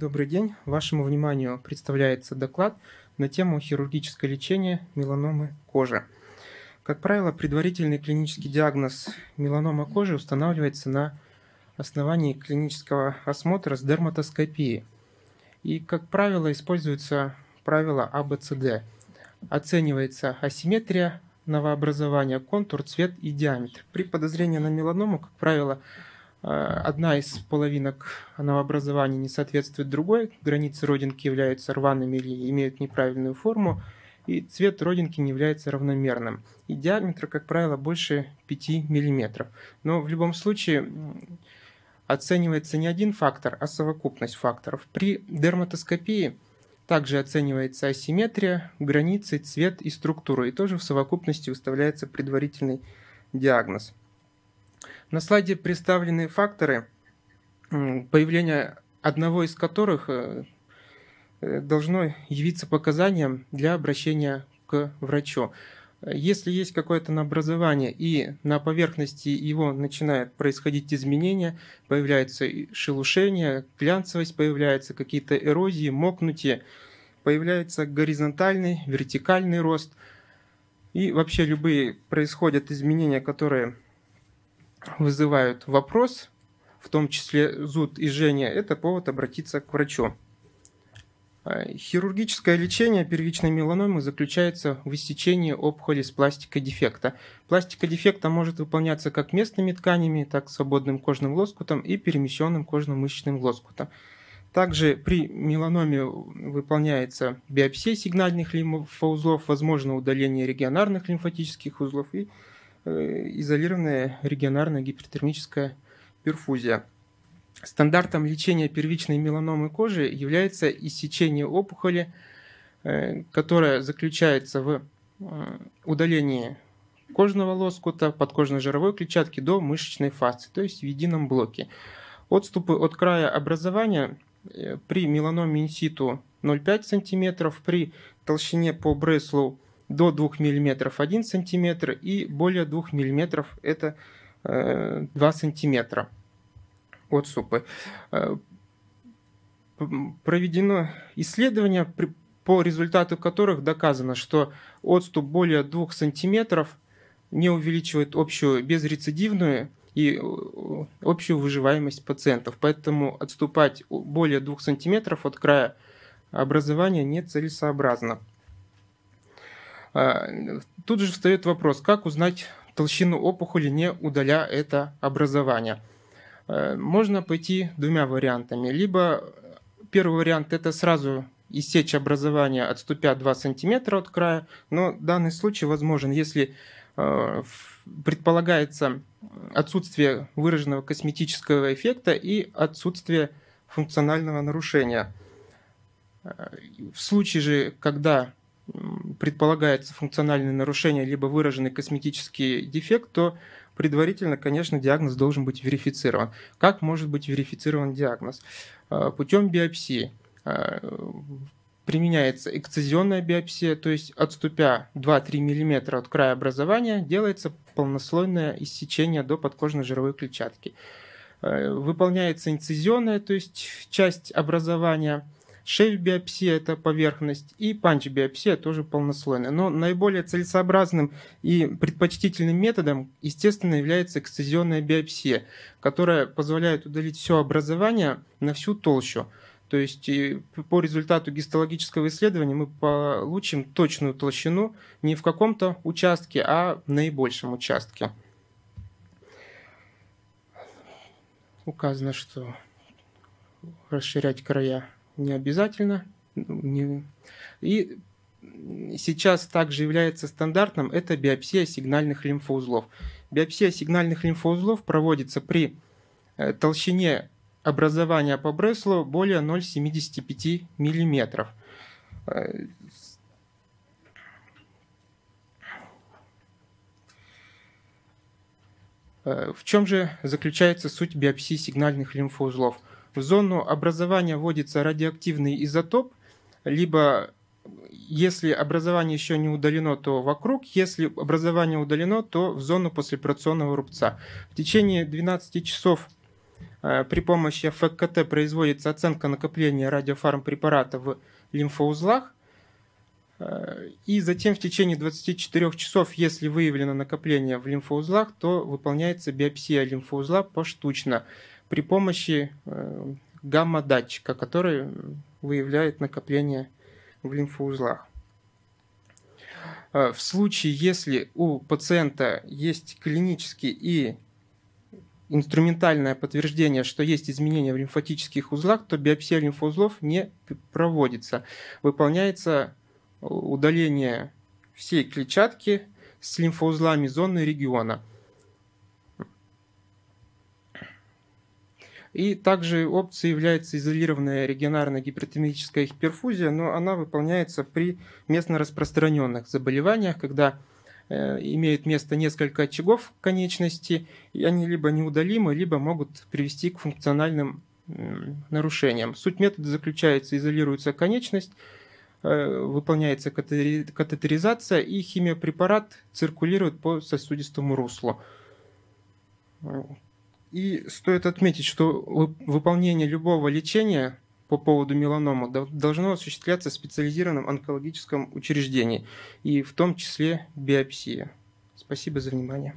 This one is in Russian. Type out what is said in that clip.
Добрый день. Вашему вниманию представляется доклад на тему хирургическое лечение меланомы кожи. Как правило, предварительный клинический диагноз меланома кожи устанавливается на основании клинического осмотра с дерматоскопией. И, как правило, используется правило АБЦД. Оценивается асимметрия новообразования, контур, цвет и диаметр. При подозрении на меланому, как правило, Э, одна из половинок новообразования не соответствует другой, границы родинки являются рваными или имеют неправильную форму, и цвет родинки не является равномерным. И диаметр, как правило, больше 5 мм. Но в любом случае оценивается не один фактор, а совокупность факторов. При дерматоскопии также оценивается асимметрия, границы, цвет и структура, и тоже в совокупности выставляется предварительный диагноз. На слайде представлены факторы, появление одного из которых э, э, должно явиться показанием для обращения к врачу. Если есть какое-то образование и на поверхности его начинают происходить изменения, появляется шелушение, глянцевость появляется, какие-то эрозии, мокнутие, появляется горизонтальный, вертикальный рост. И вообще любые происходят изменения, которые вызывают вопрос, в том числе зуд и жжение, это повод обратиться к врачу. А, хирургическое лечение первичной меланомы заключается в иссечении опухоли с пластикой дефекта. Пластика дефекта может выполняться как местными тканями, так и свободным кожным лоскутом и перемещенным кожно-мышечным лоскутом. Также при меланоме выполняется биопсия сигнальных лимфоузлов, возможно удаление регионарных лимфатических узлов и Э, изолированная регионарная гипертермическая перфузия. Стандартом лечения первичной меланомы кожи является иссечение опухоли, э, которая заключается в э, удалении кожного лоскута, подкожно-жировой клетчатки до мышечной фасции, то есть в едином блоке. Отступы от края образования при меланоме инситу 0,5 см, при толщине по Бреслу до 2 мм 1 см и более 2 мм это 2 см отступы. Проведено исследование, по результату которых доказано, что отступ более 2 см не увеличивает общую безрецидивную и э, общую выживаемость пациентов. Поэтому отступать более 2 см от края образования нецелесообразно. А, тут же встает вопрос, как узнать толщину опухоли, не удаляя это образование. А, можно пойти двумя вариантами. Либо первый вариант – это сразу иссечь образование, отступя 2 см от края, но данный случай возможен, если а, предполагается отсутствие выраженного косметического эффекта и отсутствие функционального нарушения. В случае же, когда предполагается функциональное нарушение либо выраженный косметический дефект, то предварительно, конечно, диагноз должен быть верифицирован. Как может быть верифицирован диагноз? А, путем биопсии. А, применяется экцизионная биопсия, то есть отступя 2-3 мм от края образования, делается полнослойное иссечение до подкожно-жировой клетчатки. А, выполняется инцизионная, то есть часть образования – Шель-биопсия – это поверхность, и панч-биопсия тоже полнослойная. Но наиболее целесообразным и предпочтительным методом, естественно, является эксцизионная биопсия, которая позволяет удалить все образование на всю толщу. То есть по результату гистологического исследования мы получим точную толщину не в каком-то участке, а в наибольшем участке. Указано, что расширять края не обязательно. Ну, не... И сейчас также является стандартным, это биопсия сигнальных лимфоузлов. Биопсия сигнальных лимфоузлов проводится при э, толщине образования по Бреслу более 0,75 мм. Э, э, в чем же заключается суть биопсии сигнальных лимфоузлов? в зону образования вводится радиоактивный изотоп, либо если образование еще не удалено, то вокруг, если образование удалено, то в зону послеоперационного рубца. В течение 12 часов э, при помощи ФКТ производится оценка накопления радиофармпрепарата в лимфоузлах, э, и затем в течение 24 часов, если выявлено накопление в лимфоузлах, то выполняется биопсия лимфоузла поштучно при помощи э, гамма-датчика, который выявляет накопление в лимфоузлах. Э, в случае, если у пациента есть клинические и инструментальное подтверждение, что есть изменения в лимфатических узлах, то биопсия лимфоузлов не проводится. Выполняется э, удаление всей клетчатки с лимфоузлами зоны региона. И также опцией является изолированная регионарная гипертоническая перфузия, но она выполняется при местно распространенных заболеваниях, когда э, имеют место несколько очагов конечности, и они либо неудалимы, либо могут привести к функциональным нарушениям. Суть метода заключается, изолируется конечность, э, выполняется катетеризация, и химиопрепарат циркулирует по сосудистому руслу. И стоит отметить, что выполнение любого лечения по поводу меланомы должно осуществляться в специализированном онкологическом учреждении, и в том числе биопсия. Спасибо за внимание.